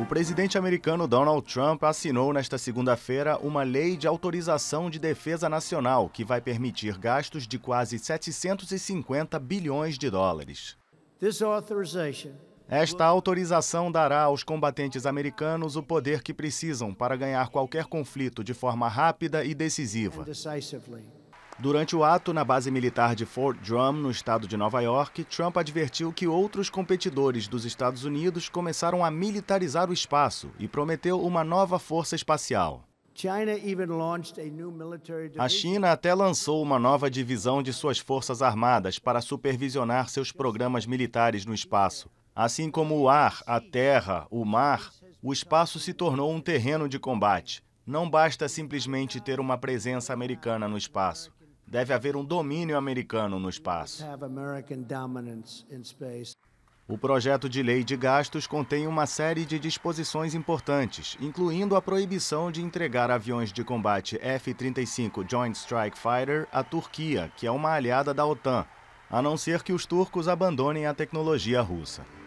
O presidente americano Donald Trump assinou nesta segunda-feira uma lei de autorização de defesa nacional que vai permitir gastos de quase 750 bilhões de dólares. Esta autorização dará aos combatentes americanos o poder que precisam para ganhar qualquer conflito de forma rápida e decisiva. Durante o ato na base militar de Fort Drum, no estado de Nova York, Trump advertiu que outros competidores dos Estados Unidos começaram a militarizar o espaço e prometeu uma nova força espacial. A China até lançou uma nova divisão de suas forças armadas para supervisionar seus programas militares no espaço. Assim como o ar, a terra, o mar, o espaço se tornou um terreno de combate. Não basta simplesmente ter uma presença americana no espaço. Deve haver um domínio americano no espaço. O projeto de lei de gastos contém uma série de disposições importantes, incluindo a proibição de entregar aviões de combate F-35 Joint Strike Fighter à Turquia, que é uma aliada da OTAN, a não ser que os turcos abandonem a tecnologia russa.